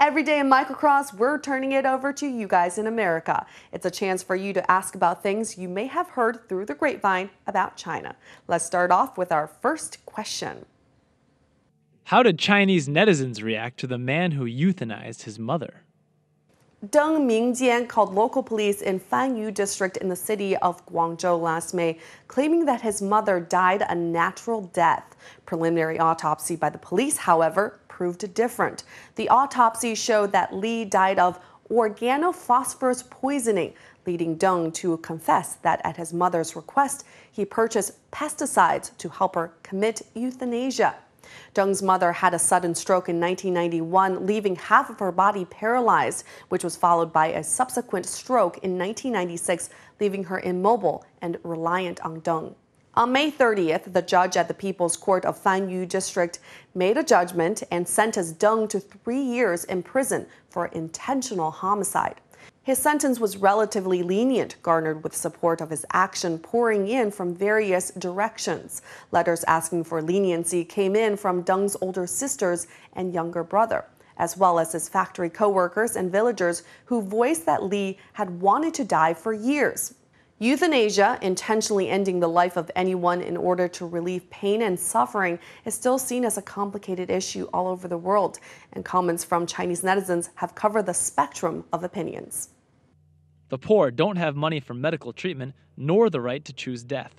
Every day in Microcross, we're turning it over to you guys in America. It's a chance for you to ask about things you may have heard through the grapevine about China. Let's start off with our first question. How did Chinese netizens react to the man who euthanized his mother? Deng Mingjian called local police in Fanyu district in the city of Guangzhou last May, claiming that his mother died a natural death. Preliminary autopsy by the police, however, proved different. The autopsy showed that Lee died of organophosphorus poisoning, leading Deng to confess that at his mother's request, he purchased pesticides to help her commit euthanasia. Deng's mother had a sudden stroke in 1991, leaving half of her body paralyzed, which was followed by a subsequent stroke in 1996, leaving her immobile and reliant on Deng. On May 30th, the judge at the People's Court of Fanyu District made a judgment and sentenced Deng to three years in prison for intentional homicide. His sentence was relatively lenient, garnered with support of his action pouring in from various directions. Letters asking for leniency came in from Deng's older sisters and younger brother, as well as his factory co workers and villagers who voiced that Lee had wanted to die for years. Euthanasia, intentionally ending the life of anyone in order to relieve pain and suffering, is still seen as a complicated issue all over the world, and comments from Chinese netizens have covered the spectrum of opinions. The poor don't have money for medical treatment nor the right to choose death.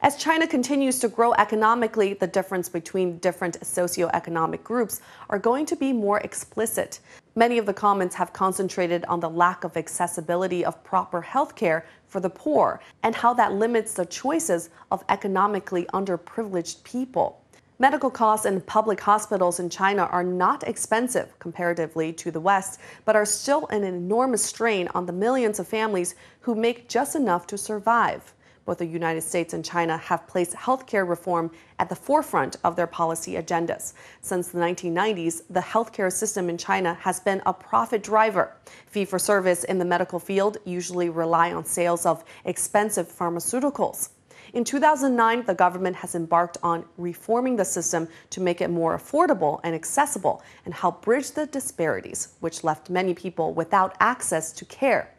As China continues to grow economically, the difference between different socioeconomic groups are going to be more explicit. Many of the comments have concentrated on the lack of accessibility of proper health care for the poor and how that limits the choices of economically underprivileged people. Medical costs in public hospitals in China are not expensive comparatively to the West, but are still an enormous strain on the millions of families who make just enough to survive. Both the United States and China have placed healthcare reform at the forefront of their policy agendas. Since the 1990s, the healthcare system in China has been a profit driver. Fee for service in the medical field usually rely on sales of expensive pharmaceuticals. In 2009, the government has embarked on reforming the system to make it more affordable and accessible and help bridge the disparities, which left many people without access to care.